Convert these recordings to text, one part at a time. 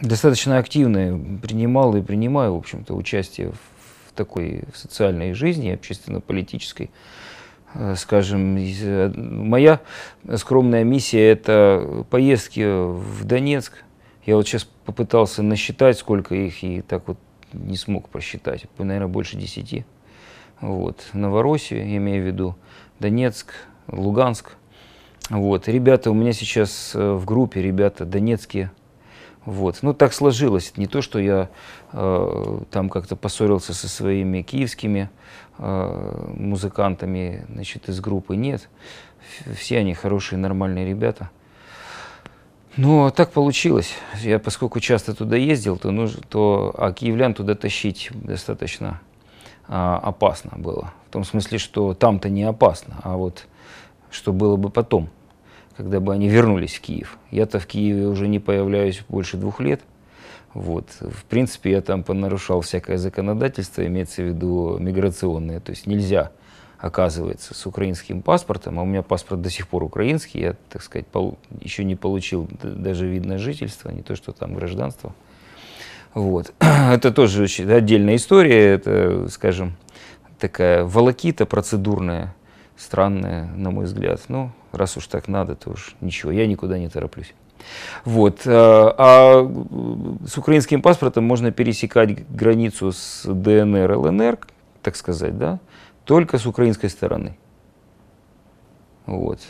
достаточно активно принимал и принимаю, в общем-то, участие в такой социальной жизни, общественно-политической. Э, скажем, э, моя скромная миссия – это поездки в Донецк. Я вот сейчас попытался насчитать, сколько их, и так вот не смог просчитать. Наверное, больше десяти. Вот. Новороссию, я имею в виду, Донецк, Луганск. Вот. Ребята, у меня сейчас э, в группе ребята донецкие – вот. Ну, так сложилось. Не то, что я э, там как-то поссорился со своими киевскими э, музыкантами значит, из группы. Нет. Все они хорошие, нормальные ребята. Но ну, а так получилось. Я, поскольку часто туда ездил, то, ну, то а киевлян туда тащить достаточно а, опасно было. В том смысле, что там-то не опасно, а вот что было бы потом – когда бы они вернулись в Киев. Я-то в Киеве уже не появляюсь больше двух лет. Вот. В принципе, я там понарушал всякое законодательство, имеется в виду миграционное. То есть нельзя, оказывается, с украинским паспортом, а у меня паспорт до сих пор украинский, я, так сказать, пол, еще не получил даже видное жительство, не то что там гражданство. Вот. Это тоже очень отдельная история, это, скажем, такая волокита процедурная, странное, на мой взгляд. Но ну, раз уж так надо, то уж ничего, я никуда не тороплюсь. Вот. Э, а э, с украинским паспортом можно пересекать границу с ДНР, ЛНР, так сказать, да, только с украинской стороны. Вот.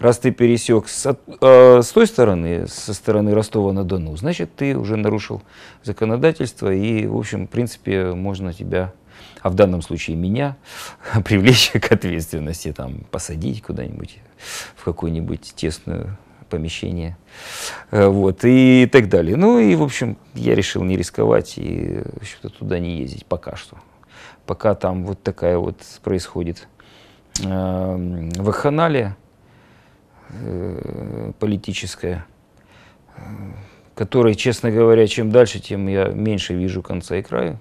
Раз ты пересек с, э, с той стороны, со стороны Ростова-на-Дону, значит, ты уже нарушил законодательство, и, в общем, в принципе, можно тебя а в данном случае меня, привлечь к ответственности, там, посадить куда-нибудь в какое-нибудь тесное помещение, э, вот, и так далее. Ну и, в общем, я решил не рисковать и что-то туда не ездить пока что. Пока там вот такая вот происходит э, вакханалия э, политическая, э, которая честно говоря, чем дальше, тем я меньше вижу конца и края.